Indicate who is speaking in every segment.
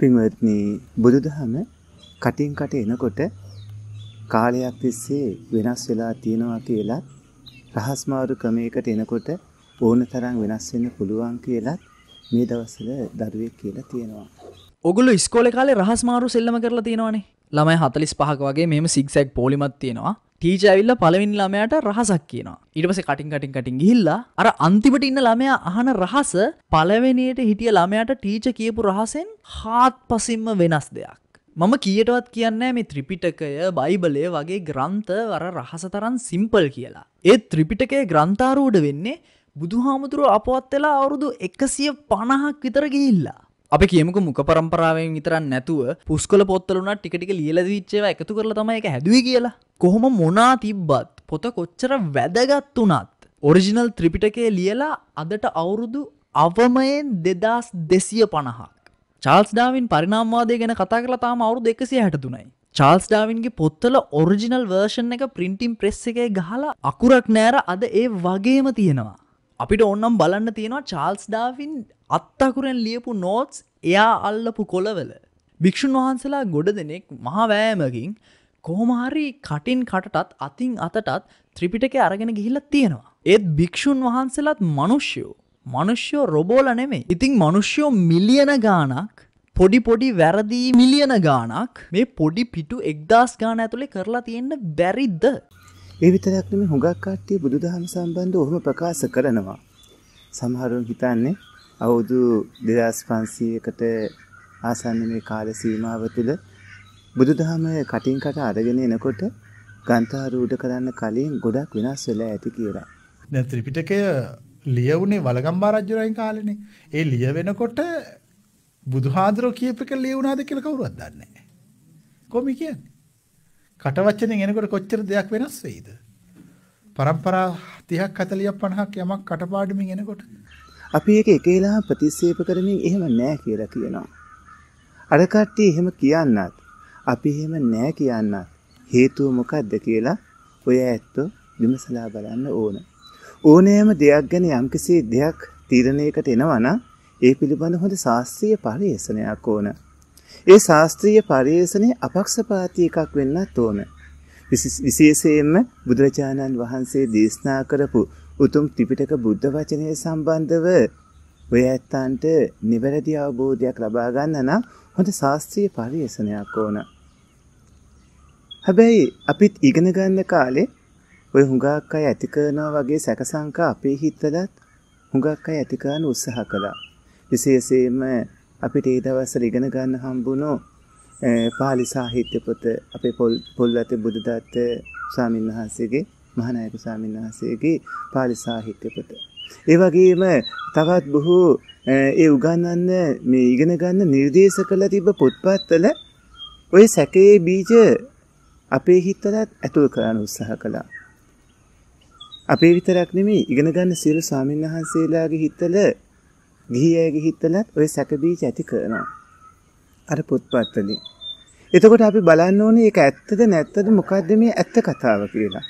Speaker 1: පින්වත්නි බුදුදහම කටින් කට එනකොට කාලයක් තිස්සේ වෙනස් වෙලා තියෙනවා කියලා රහස්මාරු ක්‍රමයකට එනකොට ඕනතරම් වෙනස් වෙන්න පුළුවන් කියලා මේ දවස්වල දරුවෙක් කියලා තියෙනවා.
Speaker 2: ඔගොල්ලෝ ඉස්කෝලේ කාලේ රහස්මාරු සෙල්ලම කරලා තියෙනවනේ. ළමයි 45ක වගේ මෙහෙම සිග්සැග් පොලිමක් තියෙනවා. ටීච ඇවිල්ල පලවින් ළමයට රහසක් කියනවා ඉටපස කටින් කටින් කටින් ගිහිල්ලා අර අන්තිපට ඉන්න ළමයා අහන රහස පලවෙනයට හිටිය ළමයට ටීච කියපු රහසෙන් හාත් පසින්ම වෙනස් දෙයක් මම කියටවත් කියන්නේ මේ ත්‍රිපිටකය බයිබලය වගේ ග්‍රන්ථ වර රහස තරන් සිම්පල් කියලා. ඒ ත්‍රිපිටකය ග්‍රන්ථාරූඩ වෙන්නේ බුදුහාමුදුරුව අපවත් වෙලා අවුරුදු එකසිය පණහක් විතර ගිහිල්ලා. අපි කියමුක මුක පරම්පරාවෙන් විතරන් නැතුව පුස්කල පොත්තලුනට ටිකටික ලියල විච්චේව එකතු කරලා තමයි එක හැදුව කියලා කොහොම මොනා තිබ්බත් පොත කොච්චර වැදගත් වනත් ඔරිජිනල් ත්‍රිපිටකේ ලියලා අදට අවුරුදු අවමයෙන් දෙදස් දෙසිය පණහක් චාල්ස් ඩාවින් පරිනාම්වාදය ගැන කතා කළ තාම අවුරුදු එකසිය හැටතුනයි චාල්ස් ඩාවින්ගේ පොත්තල ඔරිජිනල් වර්ෂන් එක පින්ටිම් ප්‍රෙස් එකේ ගහලා අකුරක් නෑර අද ඒ වගේම තියෙනවා අපිට ඔන්නම් බලන්න තියෙනවා චාල්ස් ඩාවින් අත්තකුරෙන් ලියපු නෝට්ස් එයා අල්ලපු කොළවල භික්‍ෂූන් වහන්සලා ගොඩ දෙනෙක් මහා වෑමකින් කෝමාරි කටින් කටටත් අතින් අතටත් ත්‍රිපිටක අරගෙන ගිහිල්ලත් තියෙනවා. ඒත් භික්‍ෂූන් වහන්සේලත් මනුෂ්‍යයෝ. මනුෂ්‍යෝ රොබෝල නෙමේ. ඉතිං මනුෂ්‍යෝ මිලියන ගානක් පොඩි පොඩි වැරදිී මිලියන ගානක් මේ පොඩි පිටු එක්දස් ගාන ඇතුළේ කරලා
Speaker 1: තියෙන්න බැරිද්ද. ඒවිතරක්නම හොඟක්කාට්ටේ බුදුදහම සම්බන්ධ ඔහොම ප්‍රකාශ කරනවා. සමහරුන් හිතන්නේ අවුදු දෙදස් පන්සීකට ආසන්න මේ කාල සීමාව තුළ බුදුදහම කටින් කට අරගෙන එනකොට ගන්ථාර උඩ කරන්න කලින් ගොඩක් වෙනස් වෙලා ඇති කියලා.
Speaker 2: දැන් ත්‍රිපිටකය ලියවුනේ වලගම්බා රජුරයන් කාලේනේ. ඒ ලියවෙනකොට බුදුහාඳුරෝ කියපේක ලියුණාද කියලා කවුරුවත් දන්නේ නැහැ. කොහොම කියන්නේ? කටවචනෙන් එනකොට කොච්චර දෙයක් වෙනස් වෙයිද? પરම්පරා 30ක් 40ක් 50ක් යමක් කටපාඩමින් එනකොට
Speaker 1: අපි ඒක එකේලා ප්‍රතික්ෂේප කරමින් එහෙම නැහැ කියලා කියනවා. අර කට්ටිය එහෙම කියන්නත් අපි එහෙම නෑ කියන්න හේතුව මොකක්ද කියලා ඔය ඇත්තෝ විමසලා බලන්න ඕන. ඕනෑම දෙයක් ගැන යම්කිසි දෙයක් තීරණයකට එනවන ඒ පිළිබඳ හොඳ ශාස්ත්‍රීය පරිේෂණයක් ඕන. ඒ ශාස්ත්‍රීය පරිේෂණය අපක්ෂපාති එකක් වෙන්නත් ඕන. විශේෂයෙන්ම බුදුරජාණන් වහන්සේ දේශනා කරපු උතුම් ත්‍රිපිටක බුද්ධ වචනය සම්බන්ධව ඔය ඇත්තන්ට නිවැරදි අවබෝධයක් ලබා ගන්න නම් හොඳ ශාස්ත්‍රීය පරිේෂණයක් ඕන. හැබැයි අපිත් ඉගෙන ගන්න කාලේ ඔය හුඟක් අය ඇති කරනවා වගේ සැකසංකා අපේ හිතලත් හුඟක් අය ඇති කරන්න උත්සාහ කළා. විශේෂයෙන්ම අපිට ඒ දවස්වල ඉගෙන ගන්න හම්බුණෝ පාලි සාහිත්‍ය පොත අපේ පොල් අතේ බුදුදත්ත ස්වාමීන් වහන්සේගේ මහානායක ස්වාමීන් වහන්සේගේ පාලි සාහිත්‍ය පොත. ඒ වගේම තවත් බොහෝ ඒ උගන්වන්න මේ ඉගෙන ගන්න නිර්දේශ කළ තිබ්බ පොත්පත්වල ওই සැකේ බීජ අපේ හිත්වලත් ඇතුල් කරන්න උත්සාහ කළා. අපේ විතරක් නෙමේ ඉගෙන ගන්න සියලු ස්වාමීන් වහන්සේලාගේ හිතල ගිහි අයගේ හිතලත් ඔය සැකබීජ ඇති කරනවා. අර පොත්පත්වලින්. එතකොට අපි බලන්න ඕනේ ඒක ඇත්තද නැත්තද මොකද්ද මේ ඇත්ත කතාව කියලා.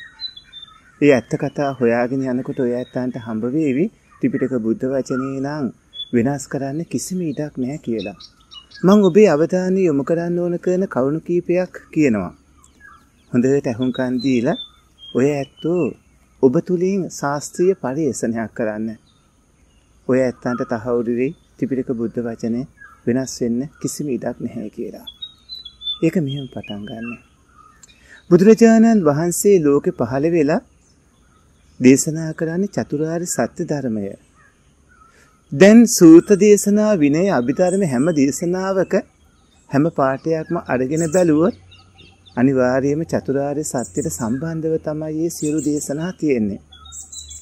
Speaker 1: ඒ ඇත්ත කතා හොයාගෙන යනකොට ඔය ඇත්තන්ට හම්බ වෙවි ත්‍රිපිටක බුද්ධ වචනේ නම් වෙනස් කරන්න කිසිම ඉඩක් නැහැ කියලා. මං ඔබේ අවධානය යොමු කරන්න ඕන කරන කරුණු කීපයක් කියනවා. හොඳට ඇහුම්කන් දීලා ඔය ඇත්තෝ ඔබ තුලින් ශාස්ත්‍රීය පරිශ්‍රණයක් කරන්න. ඔය ඇත්තන්ට තහවුරු වෙයි ත්‍රිපිටක බුද්ධ වචනේ වෙනස් වෙන්න කිසිම ඉඩක් නැහැ කියලා. ඒක මෙහෙම පටන් ගන්න. බුදුරජාණන් වහන්සේ ලෝකෙ පහළ වෙලා දේශනා කරන්නේ චතුරාර්ය සත්‍ය ධර්මය. දැන් සූත දේශනා විනය අභිධර්ම හැම දේශනාවක හැම පාඩයක්ම අරගෙන බැලුවොත් අනිවාර්යයෙන්ම චතුරාර්ය සත්‍යයට සම්බන්ධව තමයි මේ සියලු දේශනා තියෙන්නේ.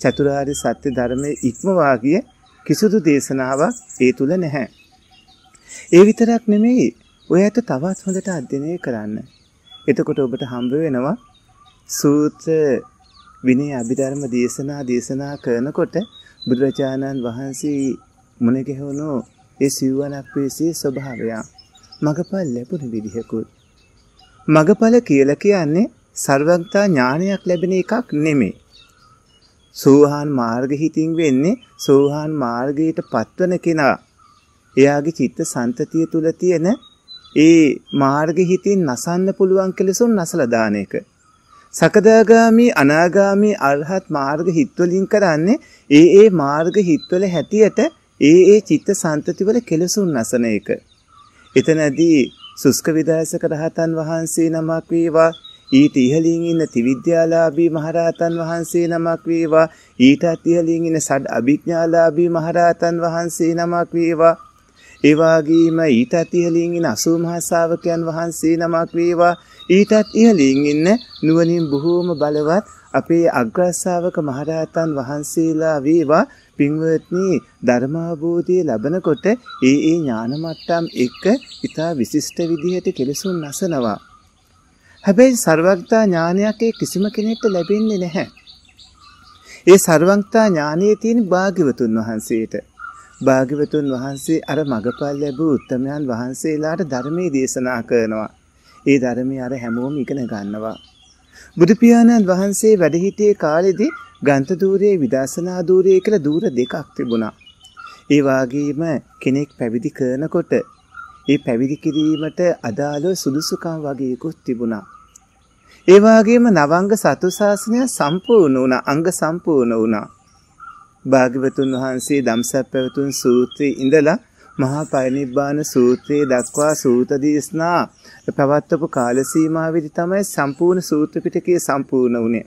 Speaker 1: චතුරාර්ය සත්‍ය ධර්මයේ ඉක්මවා ගිය කිසිදු දේශනාවක් ඒ තුල නැහැ. ඒ විතරක් නෙමෙයි ඔය ඇත තවත් හොඳට අධ්‍යයනය කරන්න. එතකොට ඔබට හම්බ වෙනවා සූත්‍ර විනය අභිධර්ම දේශනා දේශනා කරනකොට බුදුරජාණන් වහන්සේ මුණ ගැහුණු ඒ සිව්වනක් පිසි ස්වභාවය මගපල් ලැබුණ විදිහකුත් මගඵල කියලා කියන්නේ ਸਰවඥතා ඥානයක් ලැබෙන එකක් නෙමෙයි. සෝහාන් මාර්ගෙ හිතින් වෙන්නේ සෝහාන් මාර්ගයට පත්වන කෙනා. එයාගේ චිත්ත සන්තතිය තුල තියෙන ඒ මාර්ගෙ හිතින් නසන්න පුළුවන් කෙලසුන් නසලා දාන එක. සකදාගාමි අනාගාමි අරහත් මාර්ග හිත්වලින් කරන්නේ ඒ ඒ මාර්ග හිත්වල හැටියට ඒ ඒ චිත්ත සන්තතිවල කෙලසුන් නසන එක. එතනදී සුස්ක විදාසක රහතන් වහන්සේ නමක් වේවා ඊට ඉහලින් ඉන්න ත්‍රිවිද්‍යාලාභී මහරහතන් වහන්සේ නමක් වේවා ඊටත් ඉහලින් ඉන්න සඩ් අභිඥාලාභී මහරහතන් වහන්සේ නමක් වේවා ඒ වගේම ඊටත් ඉහලින් ඉන්න අසූ මහ ශාවකයන් වහන්සේ නමක් වේවා ඊටත් ඉහලින් ඉන්න නුවණින් බොහෝම බලවත් අපේ අග්‍රශ්‍රාවක මහරහතන් වහන්සේලා වේවා පින්වත්නි ධර්මාභූතය ලබනකොට ඒ ඒ ඥානමට්ටම් එක්ක ඉතා විසිෂ්ට විදිහට කෙලෙසුන් නසනවා. හැබැයි සර්වඥතා ඥානයක් ඒ කිසිම කෙනෙක්ට ලැබෙන්නේ නැහැ. ඒ සර්වඥතා ඥානයේ තියෙන භාග්‍යවතුන් වහන්සේට භාග්‍යවතුන් වහන්සේ අර මගපල් ලැබූ උත්තමයන් වහන්සේලාට ධර්මයේ දේශනා කරනවා. ඒ ධර්මයේ අර හැමෝම ඉගෙන ගන්නවා. බුදු පියාණන් වහන්සේ වැඩ සිටියේ කාලෙදී ගන්තදූරේ විදර්ශනා දූරේ කියලා දූර දෙකක් තිබුණා. ඒ වගේම කෙනෙක් පැවිදි කරනකොට ඒ පැවිදි කිරීමට අදාළ සුදුසුකම් වගේකුත් තිබුණා. ඒ වගේම නවංග සතු ශාසනය සම්පූර්ණ වුණා, අංග සම්පූර්ණ වුණා. භාග්‍යවතුන් වහන්සේ ධම්සප් පැවතුන් සූත්‍රයේ ඉඳලා මහා පරිනිබ්බාන සූත්‍රයේ දක්වා සූත දේශනා පැවැත්වපු කාල සීමාවෙදි තමයි සම්පූර්ණ සූත්‍ර පිටකය සම්පූර්ණ වුණේ.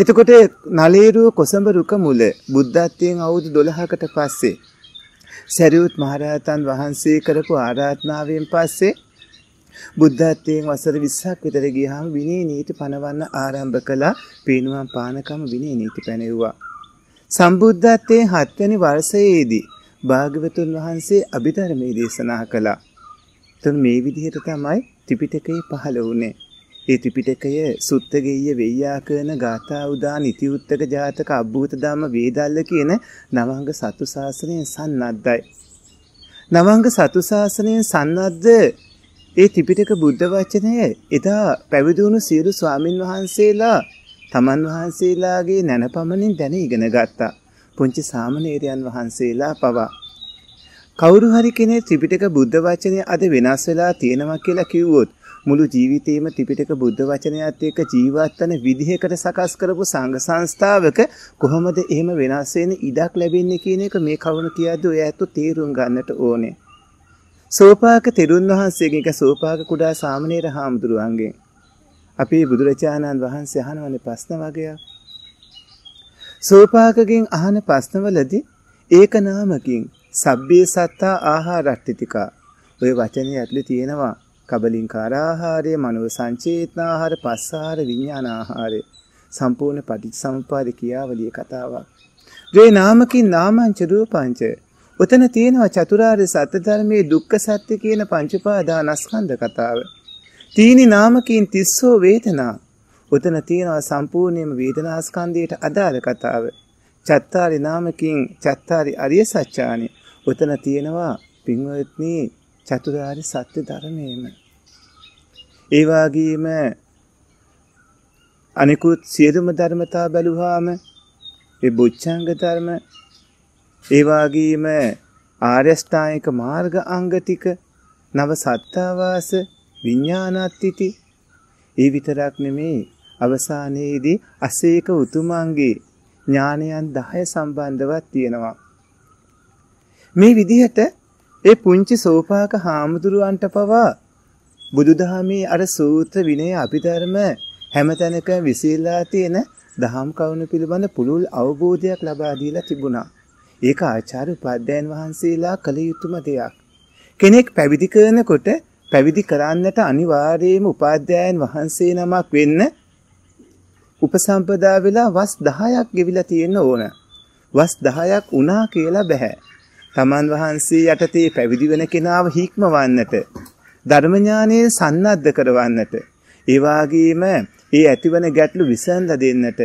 Speaker 1: එතකොට නලේරුව කොසඹ රුක මුල බුද්ධත්වයෙන් අවුරුදු 12කට පස්සේ සරියුත් මහරහතන් වහන්සේ කරපු ආරාධනාවෙන් පස්සේ බුද්ධත්වයෙන් වසර 20ක් විතර ගියාම විනය නීති පනවන්න ආරම්භ කළා. පේනුවම් පානකම විනය නීති පැනෙව්වා. සම්බුද්ධත්වයේ 7 වෙනි වර්ෂයේදී භාග්‍යවතුන් වහන්සේ අභිධර්මයේ දේශනා කළා. එතන මේ විදිහට තමයි ත්‍රිපිටකය පහළ වුණේ. ඒ ත්‍රිපිටකය සුත්තගෙය්‍ය වෙය්‍යා කරන ගාථා උදාන ඉතිඋත්තක ජාතක අබ්බූත ධම්ම වේදල්ල කියන නවංග සතු සාසනයෙන් සන්නද්ධයි. නවංග සතු සාසනයෙන් සන්නද්ධ ඒ ත්‍රිපිටක බුද්ධ වචනය එදා පැවිදි වුණු සියලු ස්වාමින් වහන්සේලා තමන් වහන්සේලාගේ නැනපමණින් දැන ඉගෙන ගත්තා. පුංචි සාමණේරයන් වහන්සේලා පවා කවුරු හරි කෙනෙක් ත්‍රිපිටක බුද්ධ වචනය අද වෙනස් වෙලා තියෙනවා කියලා කිව්වොත් මුළු ජීවිතේම ත්‍රිපිටක බුද්ධ වචනයත් එක්ක ජීවත් වෙන විදිහකට සකස් කරපු සංඝ සංස්ථාවක කොහොමද එහෙම වෙනස් වෙන ඉඩක් ලැබෙන්නේ කියන එක මේ කවුරු කියද්දී ඔය ඇත්ත තේරුම් ගන්නට ඕනේ. සෝපාක තෙරුන් වහන්සේගෙන් එක සෝපාක කුඩා සාමණේර හාමුදුරුවන්ගෙන් අපේ බුදුරජාණන් වහන්සේ අහනවනේ ප්‍රශ්න වගේක්. සෝපාකගෙන් අහන ප්‍රශ්නවලදී ඒක නාමකින් සබ්බේ සත්තා ආහාරට්ටිතිකා ඔය වචනේ ඇතුලේ තියෙනවා කබලින්කාර ආහාරය, මනෝ සංචේතන ආහාර, පස්සාර විඥාන ආහාරය සම්පූර්ණ පටිච්චසමුප්පාද කියාවලිය කතාවක්. ද්වේ නාමකින් නාමංච රූපංච ඔතන තියෙනවා චතුරාර්ය සත්‍ය ධර්මයේ දුක්ඛ සත්‍ය කියන පංචපාදානස්කන්ධ කතාව. තීනි නාමකින් තිස්සෝ වේදනා ඔතන තියෙනවා සම්පූර්ණයෙන්ම වේදනාස්කන්ධයට අදාළ කතාව. චත්තාරි නාමකින් චත්තාරි අරිය සත්‍යානි ඔතන තියෙනවා පින්වත්නි චතුරාර්ය සත්‍ය ධර්මයේම ඒ වගේම අනිකුත් සියලුම ධර්මතා බැලුවාම ඒ බුද්ධංග ධර්ම ඒ වගේම ආර්යෂ්ටායික මාර්ග අංග ටික නව සත්තාවාස විඥානත්‍ත්‍ති ඒ විතරක් නෙමේ අවසානයේදී අසේක උතුමන්ගේ ඥානයන් 10 සම්බන්ධවත් තියෙනවා මේ විදිහට ඒ පුංචි සෝපාක හාමුදුරුවන්ට පවා බුදුදහමේ අර සූත්‍ර විනය අභිධර්ම හැමතැනක විසීලා තියෙන දහම් කරුණු පිළිබඳ පුළුල් අවබෝධයක් ලබා දීලා තිබුණා. ඒක ආචාර්ය උපාධ්‍යයන් වහන්සේලා කළ යුතුම දෙයක්. කෙනෙක් පැවිදි කරනකොට පැවිදි කරන්නට අනිවාර්යයෙන්ම උපාධ්‍යයන් වහන්සේ නමක් වෙන්න උපසම්පදා වෙලා වස් 10ක් ගෙවිලා තියෙන්න ඕන. වස් 10ක් වුණා කියලා බෑ. තමන් වහන්සේ යටතේ පැවිදි වෙන කෙනාව හික්මවන්නට ධර්ම ඥානයේ සන්නද්ධ කරවන්නට ඒ වාගේම ඒ ඇතිවන ගැටලු විසඳ දෙන්නට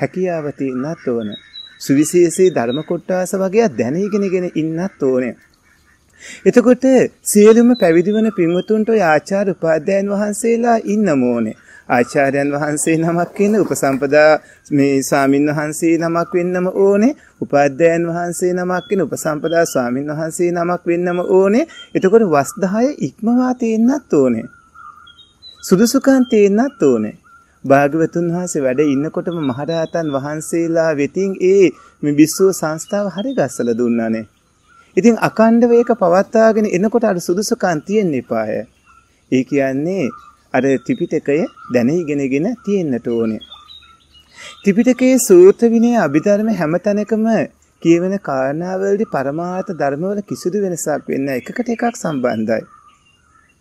Speaker 1: හැකියාව තියෙන්නත් ඕන. සුවිශේෂී ධර්ම කොටස වගේ දැනගෙනගෙන ඉන්නත් ඕනේ. එතකොට සියලුම පැවිදි වෙන පින්වතුන්ට ආචාර්ය උපාධ්‍යයන් වහන්සේලා ඉන්න ඕනේ. ආචාර්යයන් වහන්සේ නමක් වෙන්න උපසම්පදා මේ ස්වාමින් වහන්සේ නමක් වෙන්නම ඕනේ උපාධ්‍යයන් වහන්සේ නමක් වෙන්න උපසම්පදා ස්වාමින් වහන්සේ නමක් වෙන්නම ඕනේ එතකොට වස් 10 ඉක්මවා තේන්නත් ඕනේ සුදුසුකම් තේන්නත් ඕනේ භාග්‍යවතුන් වහන්සේ වැඩ ඉන්නකොටම මහරහතන් වහන්සේලා වෙතින් ඒ මේ විශ්ව සංස්ථාව හරි ගස්සලා දුන්නානේ ඉතින් අකණ්ඩව ඒක පවත්වාගෙන එනකොට අර සුදුසුකම් තියෙන්න එපාය ඒ කියන්නේ අර ත්‍රිපිටකය දැන ඉගෙනගෙන තියෙන්නට ඕනේ. ත්‍රිපිටකයේ සූත්‍ර විනය අභිධර්ම හැමතැනකම කියවෙන කාරණාවලදී පරමාර්ථ ධර්මවල කිසිදු වෙනසක් වෙන්න එකකට එකක් සම්බන්ධයි.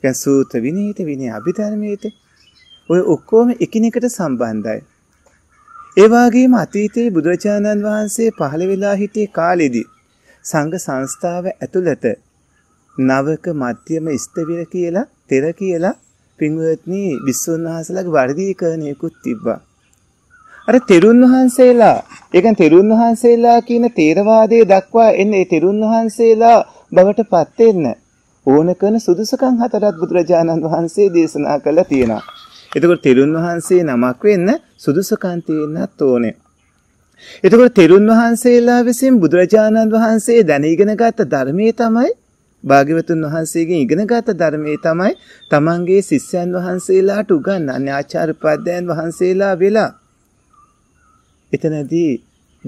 Speaker 1: දැන් සූත්‍ර විනීත විනය අභිධර්මයේට ඔය ඔක්කොම එකිනෙකට සම්බන්ධයි. ඒ වගේම අතීතයේ බුදුරජාණන් වහන්සේ පහළ වෙලා හිටියේ කාලෙදී සංඝ සංස්ථාව ඇතුළත නවක මධ්‍යම ස්ථවිර කියලා තෙර කියලා පින්වත්නි විසුන් වහන්සේලාගේ වර්ගීකරණයකුත් තිබ්බා. අර තෙරුන් වහන්සේලා, ඒ කියන්නේ තෙරුන් වහන්සේලා කියන තේරවාදයේ දක්වා එන්නේ තෙරුන් වහන්සේලා බවට පත් වෙන්න ඕන කරන සුදුසුකම් හතරක් බුදුරජාණන් වහන්සේ දේශනා කළා තියෙනවා. එතකොට තෙරුන් වහන්සේ නමක් වෙන්න සුදුසුකම් තියෙන්නත් ඕනේ. එතකොට තෙරුන් වහන්සේලා විසින් බුදුරජාණන් වහන්සේ දැනීගෙන ගත්ත ධර්මයේ තමයි භාග්‍යවතුන් වහන්සේගෙන් ඉගෙනගත් ධර්මයේ තමයි තමන්ගේ ශිෂ්‍යයන් වහන්සේලාට උගන්වන්නේ ආචාර්යපදයන් වහන්සේලා වෙලා. එතනදී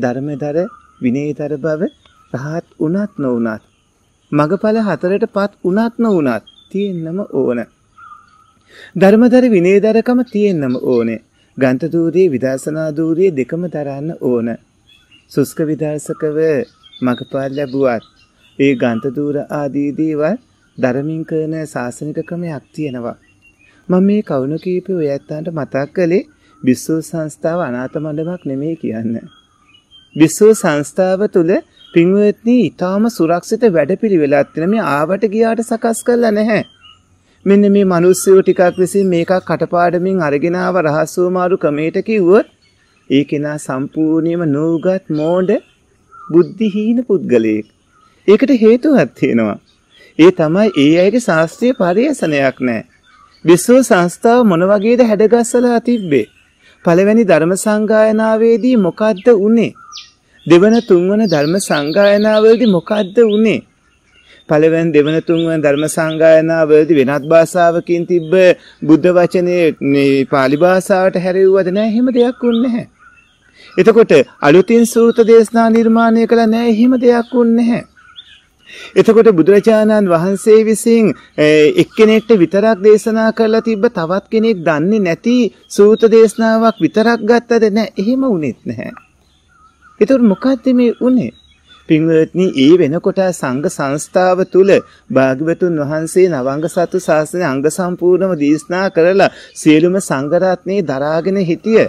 Speaker 1: ධර්මදර විනයතර බව රහත් උනත් නොඋනත් මගඵල හතරටපත් උනත් නොඋනත් තියෙන්නම ඕන. ධර්මදර විනයදරකම තියෙන්නම ඕනේ. ගන්ත දූරයේ විදර්ශනා දූරයේ දෙකම දරන්න ඕන. සුස්ක විදර්ශකව මගපාල් ලැබුවත් ඒ ගන්තදූර ආදී දේවල් දරමින් කරන ශාසනික ක්‍රමයක් තියෙනවා. මම මේ කවුණු කීප ඔය ඇත්තන්ට මතක් කළේ විශ්ව සංස්ථාව අනාථ මණ්ඩපයක් නෙමෙයි කියන්න. විශ්ව සංස්ථාව තුල පින්වත්නි ඊටාම සුරක්ෂිත වැඩපිළිවෙලක් තියෙන මේ ආවට ගියාට සකස් කරලා නැහැ. මෙන්න මේ මිනිස්සුયો ටිකක් විසින් මේකක් කටපාඩමින් අරගෙන ආව රහස්‍යමාරු ක්‍රමයට කිව්වොත් ඒ කෙනා සම්පූර්ණයෙන්ම නූගත් මෝඩ බුද්ධිහීන පුද්ගලයෙක්. ඒකට හේතුවක් තියෙනවා. ඒ තමයි ඒ අයගේ ශාස්ත්‍රීය පරිේශනයක් නැහැ. විශ්ව සංස්ථාව මොන වගේද හැඩගස්සලා තිබ්බේ? පළවෙනි ධර්ම සංගායනාවේදී මොකද්ද උනේ? දෙවන තුන්වන ධර්ම සංගායනාවේදී මොකද්ද උනේ? පළවෙනි දෙවන තුන්වන ධර්ම සංගායනාවලදී වෙනත් භාෂාවකින් තිබ්බ බුද්ධ වචනේ මේ pāli භාෂාවට හැරෙව්වද නැහැ එහෙම දෙයක් වුන්නේ නැහැ. එතකොට අලුතින් සූත්‍ර දේශනා නිර්මාණය කළා නැහැ එහෙම දෙයක් වුන්නේ නැහැ. එතකොට බුදුරජාණන් වහන්සේ විසින් එක්කෙනෙක්ට විතරක් දේශනා කරලා තිබ්බ තවත් කෙනෙක් දන්නේ නැති සූත දේශනාවක් විතරක් ගත්තද නැහැ. එහෙම වුණෙත් නැහැ. ඒතකොට මොකද්ද මේ උනේ? පින්වත්නි, ඒ වෙනකොට සංඝ සංස්ථාව තුල භාග්‍යවතුන් වහන්සේ නවංග සතු ශාසනය අංග සම්පූර්ණව දේශනා කරලා සියලුම සංඝ රත්නේ දරාගෙන හිටිය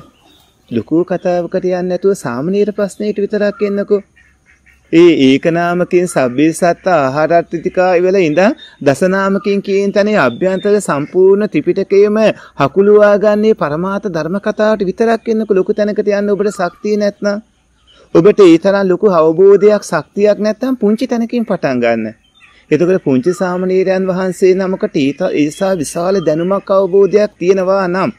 Speaker 1: ලකෝ කතාවකට යන්නේ නැතුව සාමනීර ප්‍රශ්නෙට විතරක් එන්නකෝ ඒ ඒකනාමකයෙන් සබ්බේ සත්ත ආහාරත්තිතිකා ඉවල ඉඳන් දසනාමකයෙන් කියන තැනේ අභ්‍යන්තර සම්පූර්ණ ත්‍රිපිටකයේම හකුලුවා ගන්නේ પરමාර්ථ ධර්ම කතාවට විතරක් වෙන්නක ලොකු තැනකට යන්න ඔබට ශක්තිය නැත්නම් ඔබට ඒ තරම් ලොකු අවබෝධයක් ශක්තියක් නැත්නම් පුංචි තැනකින් පටන් ගන්න. එතකොට පුංචි සාමණේරයන් වහන්සේ නමකට ඒසා විශාල දැනුමක් අවබෝධයක් තියෙනවා නම්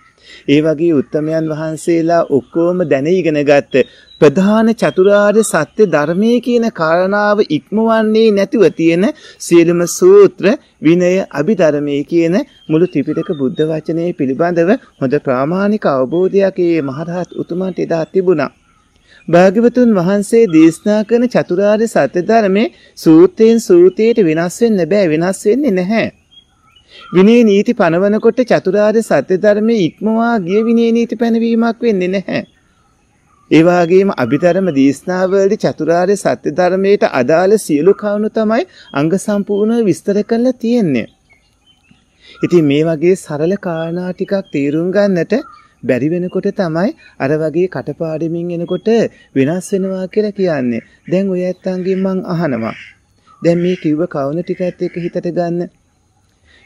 Speaker 1: ඒ වගේ උත්තමයන් වහන්සේලා ඔක්කොම දැන ඉගෙන ගත්ත ප්‍රධාන චතුරාර්ය සත්‍ය ධර්මයේ කියන කාරණාව ඉක්මවන්නේ නැතුව තියෙන සියලුම සූත්‍ර විනය අභිධර්මයේ කියන මුළු ත්‍රිපිටක බුද්ධ වචනයේ පිළිබඳව හොඳ ප්‍රාමාණික අවබෝධයක් ඒ මහරහත් උතුමන්ට එදා තිබුණා. භාග්‍යවතුන් වහන්සේ දේශනා කරන චතුරාර්ය සත්‍ය ධර්මයේ සූත්‍රයෙන් සූත්‍රයට වෙනස් වෙන්න බෑ වෙනස් වෙන්නේ නැහැ. විනය නීති පනවනකොට චතුරාර්ය සත්‍ය ධර්මයේ ඉක්මවා ගිය විනය නීති පැනවීමක් වෙන්නේ නැහැ. ඒ වගේම අභිධර්ම දේශනාවලදී චතුරාර්ය සත්‍ය ධර්මයට අදාළ සියලු කරුණු තමයි අංග සම්පූර්ණව විස්තර කරලා තියෙන්නේ. ඉතින් මේ වගේ සරල කාරණා ටිකක් තේරුම් ගන්නට බැරි වෙනකොට තමයි අර වගේ කටපාඩමින් එනකොට වෙනස් වෙනවා කියලා කියන්නේ. දැන් ඔය ඇත්තන්ගෙන් මං අහනවා. දැන් මේ කිව්ව කවුන ටිකත් එක හිතට ගන්න.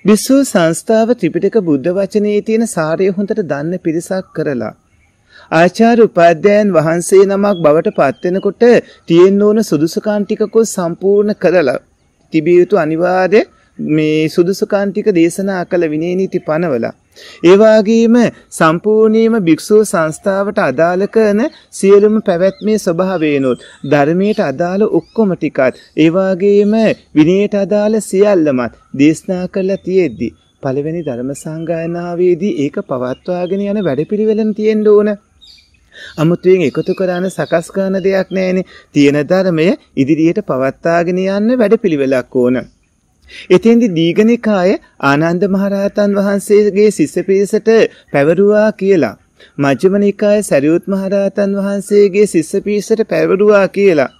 Speaker 1: විසූ සංස්ථාව ත්‍රිපිටක බුද්ධ වචනයේ තියෙන සාරය හොඳට දන්න පිරිසක් කරලා ආචාර්ය උපාධ්‍යයන් වහන්සේ නමක් බවට පත් වෙනකොට තියෙන්න ඕන සුදුසුකම් ටිකකෝ සම්පූර්ණ කරලා තිබිය යුතු අනිවාර්ය මේ සුදුසුකම් ටික දේශනා කළ විනය නීති පනවලා ඒ වගේම සම්පූර්ණීයම භික්ෂුව සංස්ථාවට අදාළ කරන සියලුම පැවැත්මේ ස්වභාවයනොත් ධර්මයට අදාළ ඔක්කොම ටිකත් ඒ වගේම විනයට අදාළ සියල්ලමත් දේශනා කරලා තියෙද්දි පළවෙනි ධර්ම සංගායනාවේදී ඒක පවත්වාගෙන යන වැඩපිළිවෙලන තියෙන්න ඕන. අමුතුවෙන් එකතු කරන සකස් කරන දෙයක් නැහැනේ. තියෙන ධර්මය ඉදිරියට පවත්වාගෙන යන්න වැඩපිළිවෙලක් ඕන. එතෙන්දි දීඝනිකාය ආනන්ද මහරහතන් වහන්සේගේ ශිෂ්‍ය පිරිසට පැවරුවා කියලා. මජ්ක්‍ධිම නිකාය සරියුත් මහරහතන් වහන්සේගේ ශිෂ්‍ය පිරිසට පැවරුවා කියලා.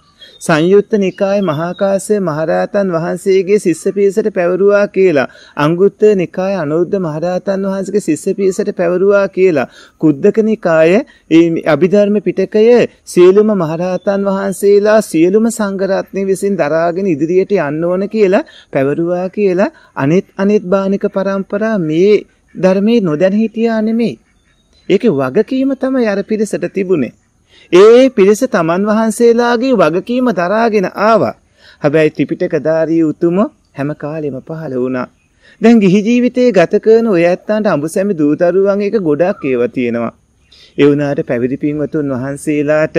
Speaker 1: සංයුත්ත නිකායේ මහාකාශ්‍යප මහරහතන් වහන්සේගේ ශිෂ්‍ය පිරිසට පැවරුවා කියලා. අංගුත්තර නිකායේ අනුරුද්ධ මහරහතන් වහන්සේගේ ශිෂ්‍ය පිරිසට පැවරුවා කියලා. කුද්දක නිකායේ අභිධර්ම පිටකය සියලුම මහරහතන් වහන්සේලා සියලුම සංඝරත්නය විසින් දරාගෙන ඉදිරියට යන්න ඕන කියලා පැවරුවා කියලා අනිත් අනිත් බානික પરම්පරා මේ ධර්මයේ නොදැන හිටියා නෙමෙයි. ඒකේ වගකීම තමයි අර පිරිසට තිබුණේ. ඒ පිරිස තමන් වහන්සේලාගේ වගකීම දරාගෙන ආවා. හැබැයි ත්‍රිපිටක ධාරී උතුම හැම කාලෙම පහළ වුණා. දැන් ගිහි ජීවිතේ ගත කරන ඔය ඇත්තන්ට අඹසැමි දූතරුවන් එක ගොඩක් ඒවා තියෙනවා. ඒ වුණාට පැවිදි පින්වතුන් වහන්සේලාට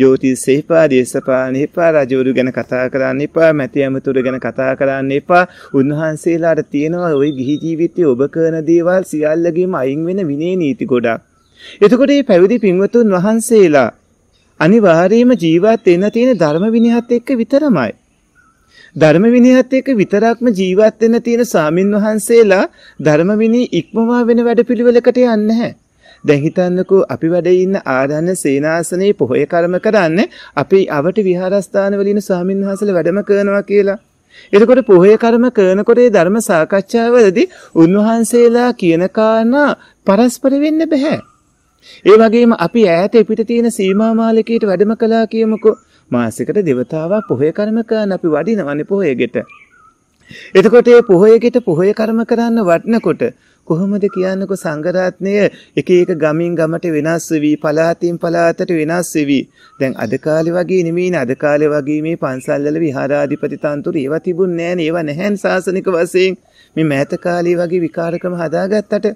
Speaker 1: ජෝතිෂය එපා, දේශපාලන එපා, රජවරු ගැන කතා කරන්න එපා, මැති ඇමතුරු ගැන කතා කරන්න එපා. උන්වහන්සේලාට තියෙනවා ওই ගිහි ජීවිතයේ ඔබ කරන දේවල් සියල්ලගෙම අයින් වෙන විනය නීති ගොඩක්. එතකොට මේ පැවිදි පින්වතුන් වහන්සේලා අනිවාර්යයෙන්ම ජීවත් වෙන්න තියෙන ධර්ම විනයත් එක්ක විතරමයි. ධර්ම විනයත් එක්ක විතරක්ම ජීවත් වෙන්න තියෙන සාමින් වහන්සේලා ධර්ම විනී ඉක්මවා වෙන වැඩපිළිවෙලකට යන්නේ නැහැ. දැන් හිතන්නකෝ අපි වැඩ ඉන්න ආරණ්‍ය සේනාසනේ පොහොය කර්ම කරන්නේ අපි අවට විහාරස්ථානවල ඉන්න ස්වාමීන් වහන්සේලා වැඩම කරනවා කියලා. එතකොට පොහොය කර්ම කරනකොට ධර්ම සාකච්ඡාවලදී උන්වහන්සේලා කියන කාරණා පරස්පර වෙන්න බෑ. ඒ වගේම අපි ඈත පිට තියෙන සීමා මාලිකයට වැඩම කළා කියමුකෝ. මාසෙකට දෙවතාවක් පොහොය කර්ම කරන අපි වඩිනවනේ පොහොය ගෙට. එතකොට මේ පොහොය ගෙට පොහොය කර්ම කරන්න වටනකොට කොහොමද කියන්නකො සංගරත්නය එක එක ගමින් ගමට වෙනස් වෙවි පලාතින් පලාතට වෙනස් වෙවි දැන් අද කාලේ වගේ නෙමෙයිනේ අද කාලේ වගේ මේ පන්සල්වල විහාරාධිපති තන්තුරු ඒවා තිබුණ නැහැ නේ ඒවා නැහැන් සාසනික වශයෙන් මේ මෑත කාලේ වගේ විකාරකම හදාගත්තට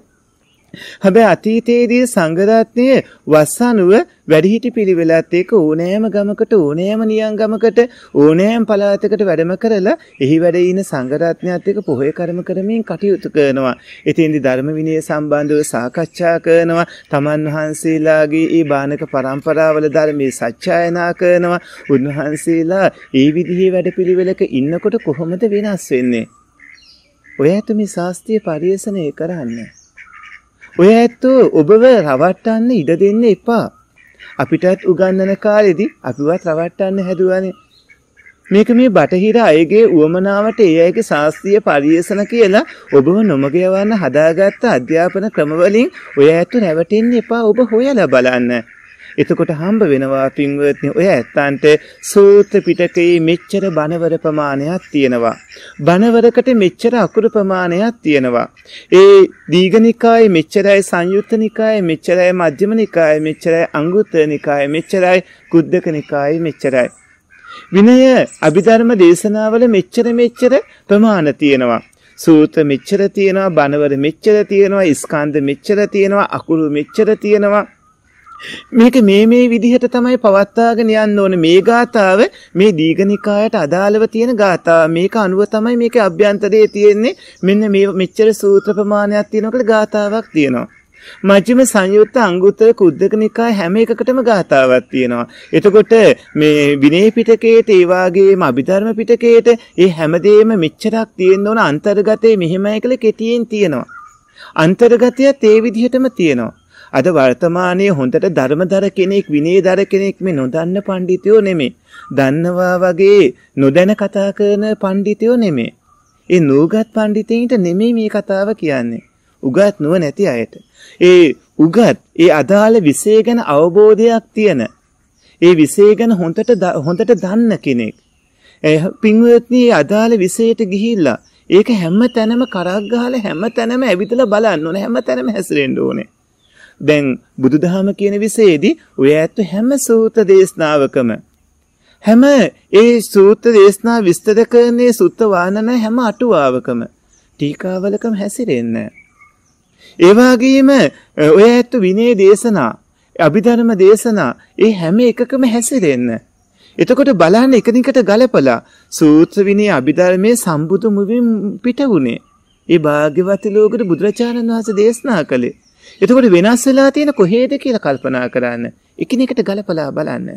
Speaker 1: හැබැයි අතීතයේදී සංගරත්නයේ වස්සනුව වැඩිහිටි පිළිවෙලත් එක්ක ඕනෑම ගමකට ඕනෑම නියම් ගමකට ඕනෑම පළාතකට වැඩම කරලා එහි වැඩ ඉන සංගරත්නයත් එක්ක පොහේ කර්ම කරමින් කටයුතු කරනවා. එතෙන්දි ධර්ම විනය සම්බන්ධව සාකච්ඡා කරනවා. තමන් වහන්සේලාගේ ඒ බානක પરම්පරාවල ධර්මයේ සත්‍යයනා කරනවා. උන්වහන්සේලා ඒ විදිහේ වැඩපිළිවෙලක ඉන්නකොට කොහොමද වෙනස් වෙන්නේ? ඔය ඇතුමි ශාස්ත්‍රීය පරිශ්‍රණය කරන්නේ ඔය ඇත්තෝ ඔබව රවට්ටන්න ඉඩ දෙන්න එපා. අපිටත් උගන්නන කාලෙදි අපිවත් රවට්ටන්න හැදුවනේ. මේක මේ බටහිර අයගේ උවමනාවට ඒ අයගේ ශාස්ත්‍රීය පරිේශන කියලා ඔබව නොමග යවන්න හදාගත්ත අධ්‍යාපන ක්‍රමවලින් ඔය ඇත්තෝ රැවටෙන්න එපා ඔබ හොයලා බලන්න. එතකොට හම්බ වෙනවා පින්වත්නි ඔය ඇත්තන්ට සූත්‍ර පිටකයේ මෙච්චර බණවර ප්‍රමාණයක් තියෙනවා. බණවරකට මෙච්චර අකුරු ප්‍රමාණයක් තියෙනවා. ඒ දීඝනිකායේ මෙච්චරයි සංයුත්තනිකායේ මෙච්චරයි මධ්‍යමනිකායේ මෙච්චරයි අංගුත්තරනිකායේ මෙච්චරයි කුද්දකනිකායේ මෙච්චරයි. විනය අභිධර්ම දේශනාවල මෙච්චර මෙච්චර ප්‍රමාණ තියෙනවා. සූත මෙච්චර තියෙනවා බණවර මෙච්චර තියෙනවා ස්කන්ධ මෙච්චර තියෙනවා අකුරු මෙච්චර තියෙනවා මේක මේ මේ විදිහට තමයි පවත්වාගෙන යන්න ඕනේ මේ ගාතාව මේ දීඝනිකායට අදාළව තියෙන ගාතාව මේක අනුව තමයි මේකේ අභ්‍යන්තරයේ තියෙන්නේ මෙන්න මේ මෙච්චර සූත්‍ර ප්‍රමාණයක් තියෙනකොට ගාතාවක් තියෙනවා මජ්ක්‍ධිම සංයුත්ත අංගුත්තර කුද්දක නිකාය හැම එකකටම ගාතාවක් තියෙනවා. එතකොට මේ විනය පිටකයේට ඒ වගේම අභිධර්ම පිටකයේට ඒ හැමදේම මෙච්චරක් තියෙන්න ඕන අන්තර්ගතයේ මෙහෙමයි කියලා කෙටියෙන් තියෙනවා. අන්තර්ගතයත් ඒ විදිහටම තියෙනවා. අද වර්තමානයේ හොඳට ධර්මදර කෙනෙක් විනයදර කෙනෙක් මේ නොදන්න පඬිතියෝ නෙමේ. දන්නවා වගේ නොදැන කතා කරන පඬිතියෝ නෙමේ. ඒ නූගත් පඬිතින්ට නෙමේ මේ කතාව කියන්නේ. උගත් නුව නැති අයට. ඒ උගත් ඒ අදාළ විෂය ගැන අවබෝධයක් තියෙන ඒ විෂය ගැන හොඳට හොඳට දන්න කෙනෙක්. පින්වත්නි අදාළ විෂයට ගිහිල්ලා ඒක හැම තැනම කරක් ගහලා හැම තැනම ඇවිදලා බලන්න ඕනේ හැම තැනම හැසිරෙන්න ඕනේ. දැන් බුදුදහම කියන විසේදී ඔය ඇත්ත හැම සූත්‍ර දේශනාවකම හැම ඒ සූත්‍ර දේශනා විස්තර කරන්නේ සුත්ත වානන හැම අටුවාවකම ටීකාවලකම හැසිරෙන්න. ඒ වගේම ඔය ඇත්ත විනය දේශනා අභිධර්ම දේශනා ඒ හැම එකකම හැසිරෙන්න. එතකොට බලන්න එක දිගට ගලපලා සූත්‍ර විනය අභිධර්මයේ සම්බුදු මුවින් පිට වුණේ. ඒ භාග්‍යවත් ලෝකෙට බුදුරජාණන් වහන්සේ දේශනා කළේ. එතකොට වෙනස් වෙලා තියෙන කොහේද කියලා කල්පනා කරන්න. එකිනෙකට ගලපලා බලන්න.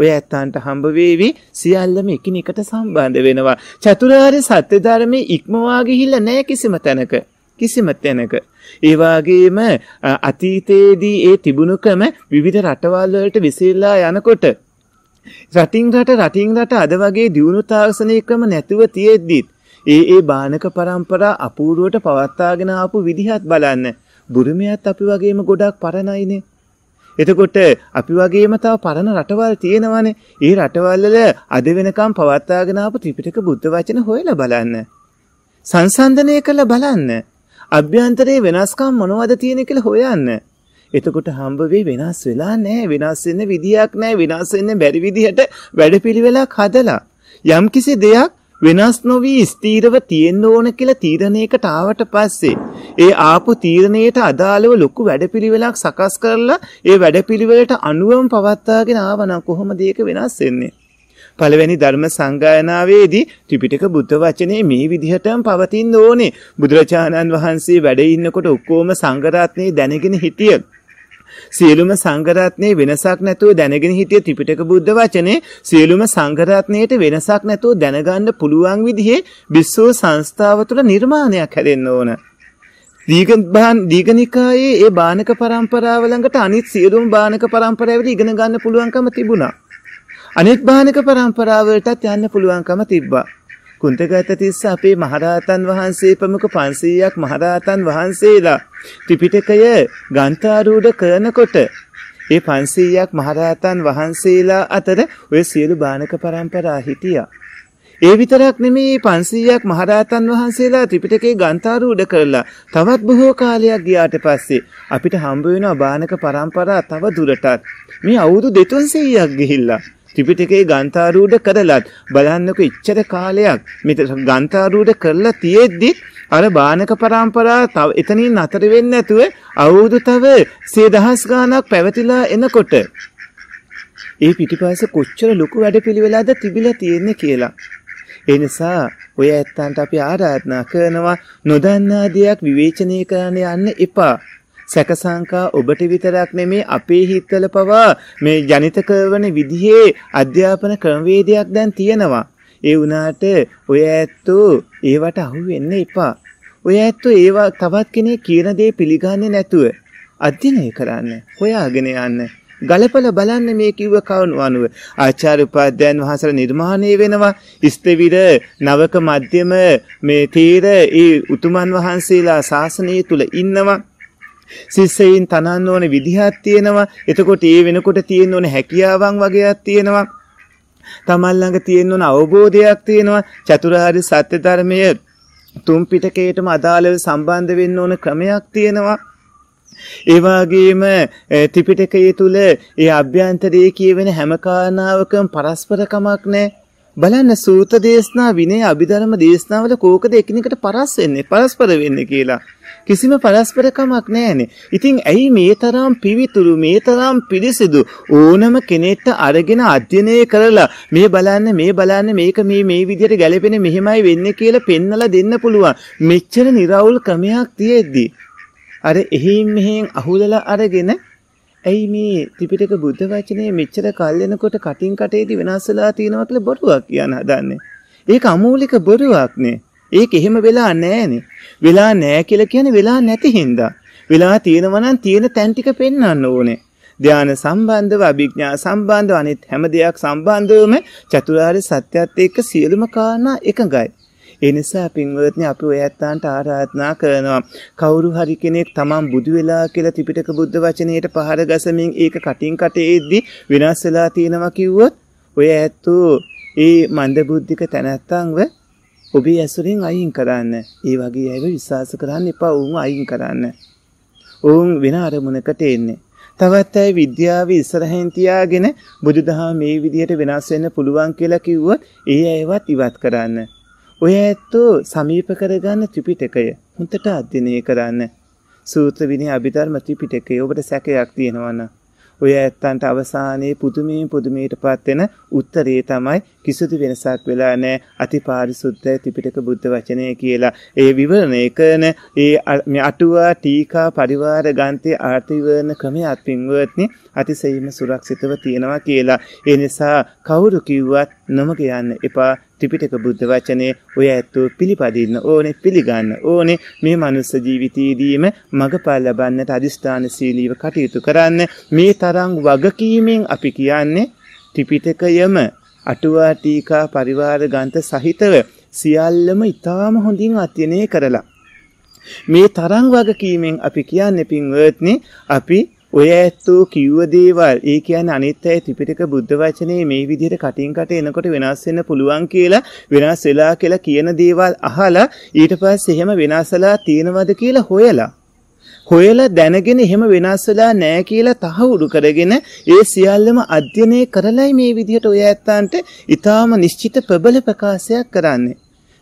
Speaker 1: ඔය ඇත්තන්ට හම්බ වෙවි සියල්ලම එකිනෙකට සම්බන්ධ වෙනවා. චතුරාර්ය සත්‍ය ධර්මයේ ඉක්මවා ගිහිල්ලා නැහැ කිසිම තැනක. කිසිම තැනක. ඒ වගේම අතීතයේදී ඒ තිබුණකම විවිධ රටවල් වලට විසිරලා යනකොට රටින් රට රටින් රට අද වගේ දියුණු තාක්ෂණික ක්‍රම නැතුව තියෙද්දිත් ඒ ඒ බානක પરම්පරා අපූර්වට පවත්වාගෙන ආපු විදිහත් බලන්න. බුරුමයත් අපි වගේම ගොඩක් පරණයිනේ. එතකොට අපි වගේම තව පරණ රටවල් තියෙනවානේ. ඒ රටවල්වල අද වෙනකම් පවත්වාගෙන ආපු ත්‍රිපිටක බුද්ධ වචන හොයලා බලන්න. සංසන්දනය කරලා බලන්න. අභ්‍යන්තරයේ වෙනස්කම් මොනවද තියෙන කියලා හොයන්න. එතකොට හම්බ වෙයි වෙනස් වෙලා නැහැ වෙනස් වෙන්න විදියක් නැහැ වෙනස් වෙන්න බැරි විදිහට වැඩපිළිවෙලක් හදලා යම්කිසි දෙයක් වෙනස් නොවී ස්ථීරව තියෙන්න ඕන කියලා තීරණයකට ආවට පස්සේ ඒ ආපු තීරණයට අදාළව ලොකු වැඩපිළිවෙලක් සකස් කරලා ඒ වැඩපිළිවෙලට අනුවම පවත්වාගෙන ආවනම් කොහොමද ඒක වෙනස් වෙන්නේ පළවෙනි ධර්ම සංගායනාවේදී ත්‍රිපිටක බුද්ධ වචනේ මේ විදිහටම පවතින්න ඕනේ බුදුරජාණන් වහන්සේ වැඩ ඉන්නකොට ඔක්කොම සංඝරත්නේ දැනගෙන හිටියේ සියලුම සංඝරත්නයේ වෙනසක් නැතුව දැනගෙන හිටිය ත්‍රිපිටක බුද්ධ වචනේ සියලුම සංඝරත්නයට වෙනසක් නැතුව දැනගන්න පුළුවන් විදිහේ විශ්ව සංස්ථාව තුළ නිර්මාණයක් හැදෙන්න ඕන. දීගබාන් දීගනිකායේ ඒ බානක પરම්පරාව ළඟට අනිත් සියලුම බානක પરම්පරාවල ඉගෙන ගන්න පුළුවන්කම තිබුණා. අනිත් බානක પરම්පරාවලටත් යන්න පුළුවන්කම තිබ්බා. කුන්දගතතිස්ස අපේ මහරහතන් වහන්සේ ප්‍රමුඛ 500ක් මහරහතන් වහන්සේලා ත්‍රිපිටකය ගන්ථාරූඪ කරනකොට ඒ 500ක් මහරහතන් වහන්සේලා අතර ඔය සියලු බාණක પરම්පරා හිටියා. ඒ විතරක් නෙමේ 500ක් මහරහතන් වහන්සේලා ත්‍රිපිටකේ ගන්ථාරූඪ කරලා තවත් බොහෝ කාලයක් ගියාට පස්සේ අපිට හම්බ වෙනවා බාණක પરම්පරා තව දුරටත්. මේ අවුරුදු 200ක් ගිහිල්ලා ත්‍රිපිටකයේ ගාන්ථාරූඪ කරලත් බලන්නකො ඉච්ඡර කාලයක් මේ ගාන්ථාරූඪ කරලා තියෙද්දි අර බානක પરම්පරාව තව එතනින් අතර වෙන්නේ නැතුව අවුරුදු තව 10000 ගාණක් පැවතිලා එනකොට ඒ පිටිපස්සේ කොච්චර ලොකු වැඩපිළිවෙලක්ද තිබිලා තියෙන්නේ කියලා ඒ නිසා ඔය ඇත්තන්ට අපි ආරාධනා කරනවා නොදන්නා දෙයක් විවේචනය කරන්න යන්න එපා. සැකසංකා ඔබට විතරක් නෙමේ අපේ හිතවල පවා මේ ජනිත කරන විදිහේ අධ්‍යාපන ක්‍රමවේදයක් දැන් තියෙනවා. ඒ වුණාට ඔය ඇත්තෝ ඒවට අහු වෙන්න එපා. ඔය ඇත්තෝ ඒවා තවත් කෙනෙක් කියන දේ පිළිගන්නේ නැතුව අධ්‍යයනය කරන්න, හොයාගෙන යන්න. ගලපල බලන්න මේ කිව්ව කවුණු අනුව ආචාර්ය උපාධ්‍යයන් වහන්සේලා නිර්මාණය වෙනවා ස්ථවිර නවක මධ්‍යම මේ තීර ඒ උතුමන් වහන්සේලා ශාසනය තුල ඉන්නවා ශිෂ්‍යයින් තනන්න ඕනේ විදිහක් තියෙනවා. එතකොට ඒ වෙනකොට තියෙන්න ඕනේ හැකියාවන් වගේක් තියෙනවා. තමන් ළඟ තියෙන්න ඕන අවබෝධයක් තියෙනවා. චතුරාර්ය සත්‍ය ධර්මයේ තුන් පිටකයටම අදාළව සම්බන්ධ වෙන්න ඕන ක්‍රමයක් තියෙනවා. ඒ වගේම ත්‍රිපිටකය තුල ඒ අභ්‍යන්තරයේ කියවෙන හැම කාරණාවකම පරස්පරකමක් නැහැ. බලන්න සූත්‍ර දේශනා විනය අභිධර්ම දේශනාවල කෝකද එකිනෙකට පරස් වෙන්නේ පරස්පර වෙන්නේ කියලා. කිසිම පරස්පරකමක් නැහැනේ. ඉතින් ඇයි මේ තරම් පිවිතුරු මේ තරම් පිළිසිදු ඕනම කෙනෙක්ට අරගෙන අධ්‍යයනය කරලා මේ බලන්න මේ බලන්න මේක මේ මේ විදිහට ගැලපෙන මෙහෙමයි වෙන්නේ කියලා පෙන්නලා දෙන්න පුළුවන්. මෙච්චර निराවුල් ක්‍රමයක් තියෙද්දි අර එහෙන් මෙහෙන් අහුලලා අරගෙන ඇයි මේ ත්‍රිපිටක බුද්ධ වචනේ මෙච්චර කල් වෙනකොට කටින් කටේදී වෙනස් වෙලා තියෙනවා කියලා බොරුවක් කියන හදන්නේ. ඒක අමූලික බොරුවක්නේ. ඒක එහෙම වෙලා නැහැනේ. වෙලා නැහැ කියලා කියන්නේ වෙලා නැති හින්දා. වෙලා තියෙනවා නම් තියෙන තැන් ටික පෙන්වන්න ඕනේ. ධාන සම්බන්ධව අභිඥා සම්බන්ධව අනිත් හැම දෙයක් සම්බන්ධවම චතුරාර්ය සත්‍යයත් එක්ක සියලුම කාරණා එකඟයි. ඒ නිසා පින්වත්නි අපි ඔය ඇත්තන්ට ආරාධනා කරනවා කවුරු හරි කෙනෙක් තමන් බුදු වෙලා කියලා ත්‍රිපිටක බුද්ධ වචනයට පහර ගසමින් ඒක කටින් කටේදී විනාශ වෙලා තියෙනවා කිව්වොත් ඔය ඇත්තෝ ඒ මන්දබුද්ධික තැනැත්තන්ව ඔබේ ඇසුරෙන් අයින් කරන්න. ඒ වගේ අයව විශ්වාස කරන්න එපා වුන් අයින් කරන්න. ඔවුන් වෙන අරමුණකට එන්නේ. තවත් අය විද්‍යාව ඉස්සරහින් තියාගෙන බුදුදහම මේ විදිහට වෙනස් වෙන්න පුළුවන් කියලා කිව්වොත් ඒ අයවත් ඉවත් කරන්න. ඔය ඇත්තෝ සමීප කරගන්න ත්‍රිපිටකය හොඳට අධ්‍යයනය කරන්න. සූත්‍ර විනය අභිධර්ම ත්‍රිපිටකය ඔබට සැකයක් තියෙනවනම්. ඔය ඇත්තන්ට අවසානයේ පුදුමයෙන් පුදුමයට පත්වෙන උත්තරේ තමයි කිසිදු වෙනසක් වෙලා නැහැ අතිපාරිසුද්ධ ත්‍රිපිටක බුද්ධ වචනය කියලා. ඒ විවරණය කරන ඒ අටුවා ටීකා පරිවාර ගාන්ති ආර්ථ විවරණ ක්‍රමයේ අත්පින්වත්නි අතිසේම සුරක්ෂිතව තියෙනවා කියලා. ඒ නිසා කවුරු කිව්වත් නොමග යන්න එපා. ත්‍රිපිටක බුද්ධ වචනේ ඔය ඇත්තෝ පිළිපදින්න ඕනේ පිළිගන්න ඕනේ මේ මනුස්ස ජීවිතයේදීම මගපල් ලබන්නට අදිස්ථානශීලීව කටයුතු කරන්න මේ තරම් වගකීමෙන් අපි කියන්නේ ත්‍රිපිටකයම අටුවා ටීකා පරිවාර ගන්ත සහිතව සියල්ලම ඊටාම හොඳින් අධ්‍යයනය කරලා මේ තරම් වගකීමෙන් අපි කියන්නේ පින්වත්නි අපි ඔය ඇත්තෝ කිව්ව දේවල් ඒ කියන්නේ අනිත් අය ත්‍රිපිටක බුද්ධ වචනේ මේ විදිහට කටින් කට එනකොට වෙනස් වෙන්න පුළුවන් කියලා වෙනස් වෙලා කියලා කියන දේවල් අහලා ඊට පස්සේ එහෙම වෙනස්ලා තියෙනවද කියලා හොයලා හොයලා දැනගෙන එහෙම වෙනස්ලා නැහැ කියලා තහවුරු කරගෙන ඒ සියල්ලම අධ්‍යයනය කරලයි මේ විදිහට ඔය ඇත්තන්ට ඊටාම නිශ්චිත ප්‍රබල ප්‍රකාශයක් කරන්නේ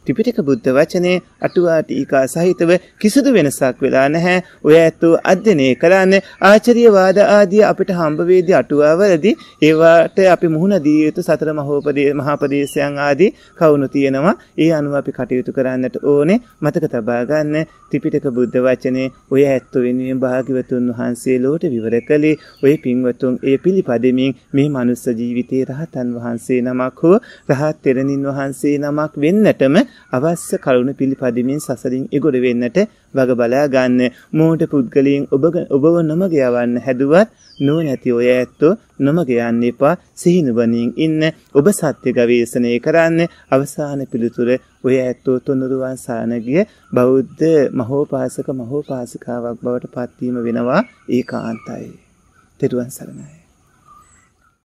Speaker 1: ත්‍රිපිටක බුද්ධ වචනේ අටුවා ටීකා සහිතව කිසිදු වෙනසක් වෙලා නැහැ. ඔය ඇත්තෝ අධ්‍යයනය කරන්නේ ආචාර්යවාද ආදී අපිට හම්බ වේදී අටුවාවලදී ඒවට අපි මුහුණ දිය යුතු සතර මහෝපදී මහපදේශයන් ආදී කවුණු තියෙනවා. ඒ අනුව අපි කටයුතු කරන්නට ඕනේ. මතක තබා ගන්න ත්‍රිපිටක බුද්ධ වචනේ ඔය ඇත්තෝ වෙනුවෙන් භාග්‍යවතුන් වහන්සේ ලෝට විවර කළේ ඔය පින්වතුන් ඒ පිළිපදෙමින් මේ මනුස්ස ජීවිතයේ රහතන් වහන්සේ නමක් හෝ රහත් තෙරණින් වහන්සේ නමක් වෙන්නටම අවශ්‍ය කරුණු පිළිපදිමින් සසරින් එගොඩ වෙන්නට වග බලා ගන්න. මෝට පුද්ගලයන් ඔබව නොමග යවන්න හැදුවත් නොනැති ඔය ඇත්තෝ නොමග යන්න එපා සිහිනුවණින් ඉන්න ඔබ සත්‍ය ගවේෂණය කරන්න අවසාන පිළිතුර ඔය ඇත්තෝ තුනුරුවන් සානගිය බෞද්ධ මහෝපාසක මහෝපාසිකාවක් බවට පත්වීම වෙනවා ඒකාන්තයි. තෙරුවන් සරණයි.